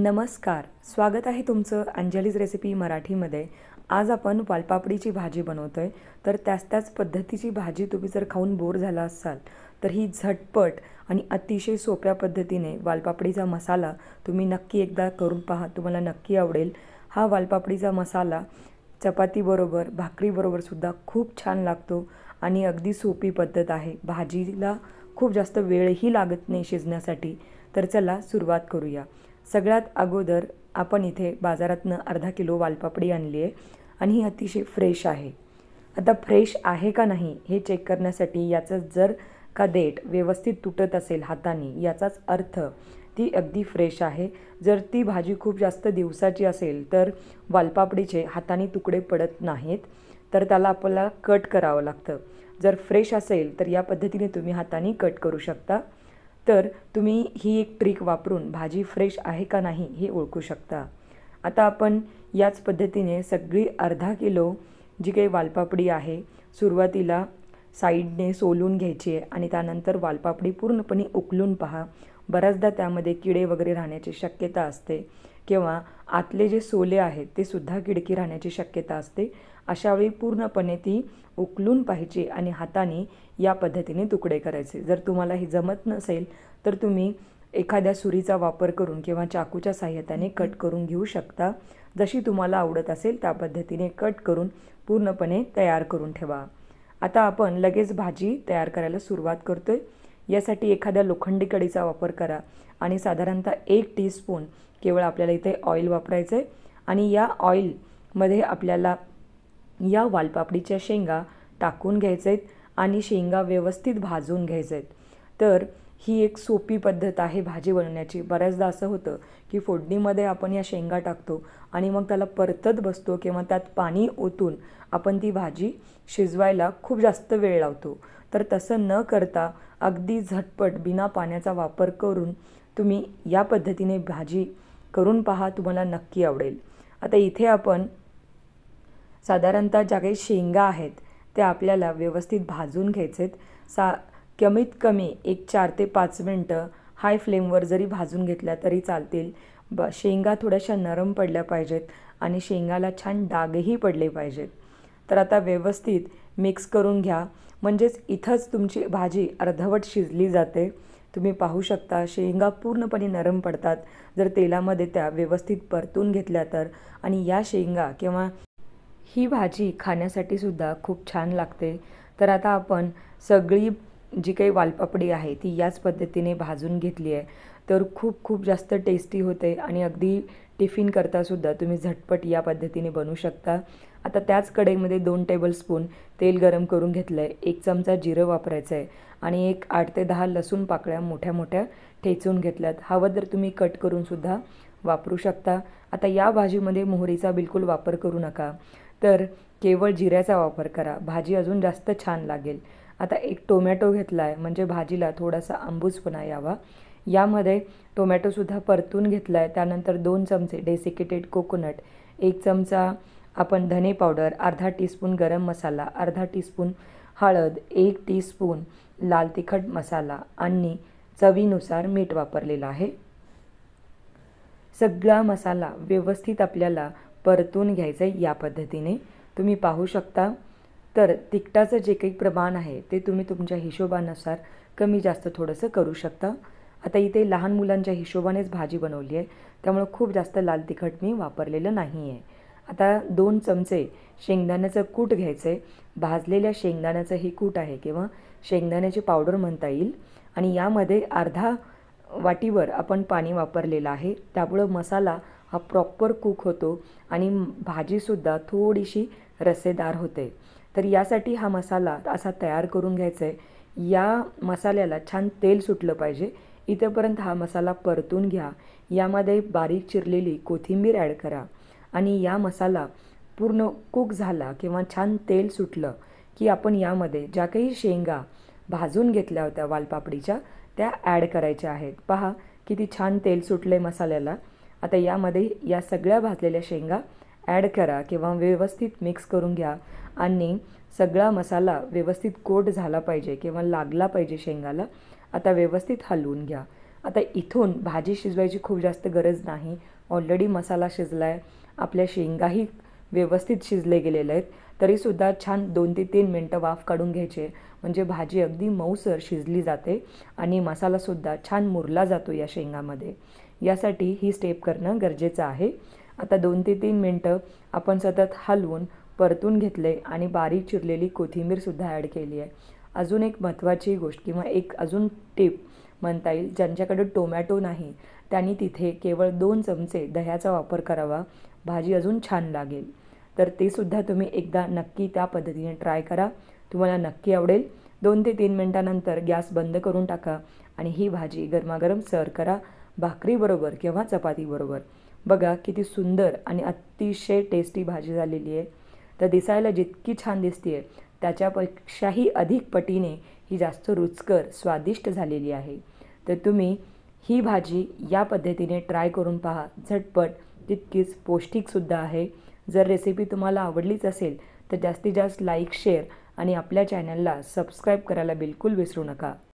नमस्कार स्वागत आहे तुमचं अंजलीज रेसिपी मराठीमध्ये आज आपण वालपापडीची भाजी बनवतो आहे तर त्याच त्याच पद्धतीची भाजी तुम्ही जर खाऊन बोर झाला असाल तर ही झटपट आणि अतिशय सोप्या पद्धतीने वालपापडीचा मसाला तुम्ही नक्की एकदा करून पहा तुम्हाला नक्की आवडेल हा वालपापडीचा मसाला चपातीबरोबर भाकरीबरोबरसुद्धा खूप छान लागतो आणि अगदी सोपी पद्धत आहे भाजीला खूप जास्त वेळही लागत नाही शिजण्यासाठी तर चला सुरुवात करूया सगळ्यात अगोदर आपण इथे बाजारातनं अर्धा किलो वालपापडी आणली आहे आणि ही अतिशय फ्रेश आहे आता फ्रेश आहे का नाही हे चेक करण्यासाठी याचं जर का देठ व्यवस्थित तुटत असेल हाताने याचाच अर्थ ती अगदी फ्रेश आहे जर ती भाजी खूप जास्त दिवसाची असेल तर वालपापडीचे हाताने तुकडे पडत नाहीत तर त्याला आपल्याला कट करावं लागतं जर फ्रेश असेल तर या पद्धतीने तुम्ही हाताने कट करू शकता तर तुम्ही ही एक ट्रिक वापरून भाजी फ्रेश आहे का नाही हे ओळखू शकता आता आपण याच पद्धतीने सगळी अर्धा किलो जी काही वालपापडी आहे सुरुवातीला साईडने सोलून घ्यायची आहे आणि त्यानंतर वालपापडी पूर्णपणे उकलून पहा बऱ्याचदा त्यामध्ये किडे वगैरे राहण्याची शक्यता असते किंवा आतले जे सोले आहेत ते सुद्धा किडकी राहण्याची शक्यता असते अशावेळी पूर्णपणे ती उकलून पाहिजे आणि हाताने या पद्धतीने तुकडे करायचे जर तुम्हाला हे जमत नसेल तर तुम्ही एखाद्या सुरीचा वापर करून किंवा चाकूच्या सहाय्याने कट करून घेऊ शकता जशी तुम्हाला आवडत असेल त्या पद्धतीने कट करून पूर्णपणे तयार करून ठेवा आता आपण लगेच भाजी तयार करायला सुरुवात करतो आहे यासाठी एखाद्या लोखंडी कडीचा वापर करा आणि साधारणतः एक स्पून केवळ आपल्याला इथे ऑइल वापरायचं आहे आणि या ऑइलमध्ये आपल्याला या वालपापडीच्या शेंगा टाकून घ्यायचे आहेत आणि शेंगा व्यवस्थित भाजून घ्यायचे आहेत तर ही एक सोपी पद्धत आहे भाजी बनवण्याची बऱ्याचदा असं होतं की फोडणीमध्ये आपण या शेंगा टाकतो आणि मग त्याला परतत बसतो किंवा त्यात पाणी ओतून आपण ती भाजी शिजवायला खूप जास्त वेळ लावतो तर तसं न करता अगदी झटपट बिना पाण्याचा वापर करून तुम्ही या पद्धतीने भाजी करून पहा तुम्हाला नक्की आवडेल आता इथे आपण साधारणतः ज्या काही शेंगा आहेत त्या आपल्याला व्यवस्थित भाजून घ्यायचेत सा कमीत कमी एक चार ते पाच मिनटं हाय फ्लेमवर जरी भाजून घेतल्या तरी चालतील ब शेंगा थोड्याशा नरम पडल्या पाहिजेत आणि शेंगाला छान डागही पडले पाहिजेत तर आता व्यवस्थित मिक्स करून घ्या म्हणजेच इथंच तुमची भाजी अर्धवट शिजली जाते तुम्ही पाहू शकता शेंगा पूर्णपणे नरम पडतात जर तेलामध्ये त्या व्यवस्थित परतून घेतल्या तर आणि या शेंगा किंवा ही भाजी खाण्यासाठी सुद्धा खूप छान लागते तर आता आपण सगळी जी काही वालपापडी आहे ती याच पद्धतीने भाजून घेतली आहे तर खूप खूप जास्त टेस्टी होते आणि अगदी टिफिन करतासुद्धा तुम्ही झटपट या पद्धतीने बनवू शकता आता त्याच कढईमध्ये दोन टेबलस्पून तेल गरम करून घेतलं आहे एक चमचा जिरं वापरायचं आहे आणि एक आठ ते दहा लसूण पाकळ्या मोठ्या मोठ्या ठेचून घेतल्यात हवं तर तुम्ही कट करूनसुद्धा वापरू शकता आता या भाजीमध्ये मोहरीचा बिलकुल वापर करू नका तर केवळ जिऱ्याचा वापर करा भाजी अजून जास्त छान लागेल आता एक टोमॅटो घेतला आहे म्हणजे भाजीला थोडासा आंबूसपणा यावा यामध्ये टोमॅटोसुद्धा परतून घेतला आहे त्यानंतर दोन चमचे डेसिकेटेड कोकोनट एक चमचा आपण धने पावडर अर्धा टीस्पून गरम मसाला अर्धा टीस्पून हळद एक टीस्पून लाल तिखट मसाला आणि चवीनुसार मीठ वापरलेलं आहे सगळा मसाला व्यवस्थित आपल्याला परतून घ्यायचं आहे या पद्धतीने तुम्ही पाहू शकता तर तिखटाचं जे काही प्रमाण आहे ते तुम्ही तुमच्या हिशोबानुसार कमी जास्त थोडंसं करू शकता आता इथे लहान मुलांच्या हिशोबानेच भाजी बनवली आहे त्यामुळं खूप जास्त लाल तिखट मी वापरलेलं नाही आहे आता दोन चमचे शेंगदाण्याचं कूट घ्यायचं आहे भाजलेल्या शेंगदाण्याचं हे कूट आहे किंवा शेंगदाण्याची पावडर म्हणता येईल आणि यामध्ये अर्धा वाटीवर आपण पाणी वापरलेलं आहे त्यामुळं मसाला हा प्रॉपर कुक होतो आणि भाजीसुद्धा थोडीशी रसेदार होते तर यासाठी हा मसाला असा तयार करून घ्यायचा आहे या मसाल्याला छान तेल सुटलं पाहिजे इथंपर्यंत हा मसाला परतून घ्या यामध्ये बारीक चिरलेली कोथिंबीर ॲड करा आणि या मसाला पूर्ण कुक झाला किंवा छान तेल सुटलं की आपण यामध्ये ज्या काही शेंगा भाजून घेतल्या होत्या वालपापडीच्या त्या ॲड करायच्या आहेत पहा किती छान तेल सुटले मसाल्याला आता यामध्ये या सगळ्या भाजलेल्या शेंगा ॲड करा किंवा व्यवस्थित मिक्स करून घ्या आणि सगळा मसाला व्यवस्थित कोट झाला पाहिजे किंवा लागला पाहिजे शेंगाला आता व्यवस्थित हलवून घ्या आता इथून भाजी शिजवायची खूप जास्त गरज नाही ऑलरेडी मसाला शिजला आहे आपल्या शेंगाही व्यवस्थित शिजले गेलेले आहेत तरीसुद्धा छान दोन ते तीन मिनटं वाफ काढून घ्यायचे म्हणजे भाजी अगदी मऊसर शिजली जाते आणि मसालासुद्धा छान मुरला जातो या शेंगामध्ये यासाठी ही स्टेप करणं गरजेचं आहे आता दोन ते तीन मिनटं आपण सतत हलवून परतून घेतले आणि बारीक चिरलेली कोथिंबीरसुद्धा ॲड केली आहे अजून एक महत्त्वाची गोष्ट किंवा एक अजून टिप म्हणता येईल ज्यांच्याकडे टोमॅटो नाही त्यांनी तिथे केवळ दोन चमचे दह्याचा वापर करावा भाजी अजून छान लागेल तर ते सुद्धा तुम्ही एकदा नक्की त्या पद्धतीने ट्राय करा तुम्हाला नक्की आवडेल दोन ते तीन मिनटानंतर गॅस बंद करून टाका आणि ही भाजी गरमागरम सर्व करा भाकरीबरोबर किंवा चपातीबरोबर बघा किती सुंदर आणि अतिशय टेस्टी भाजी झालेली आहे तर दिसायला जितकी छान दिसते आहे त्याच्यापेक्षाही अधिक पटीने ही जास्त रुचकर स्वादिष्ट झालेली आहे तर तुम्ही ही भाजी या पद्धतीने ट्राय करून पहा झटपट तितकीच पौष्टिकसुद्धा आहे जर रेसिपी तुम्हाला आवडलीच असेल तर जास्तीत जास्त लाईक शेअर आणि आपल्या चॅनलला सबस्क्राईब करायला बिलकुल विसरू नका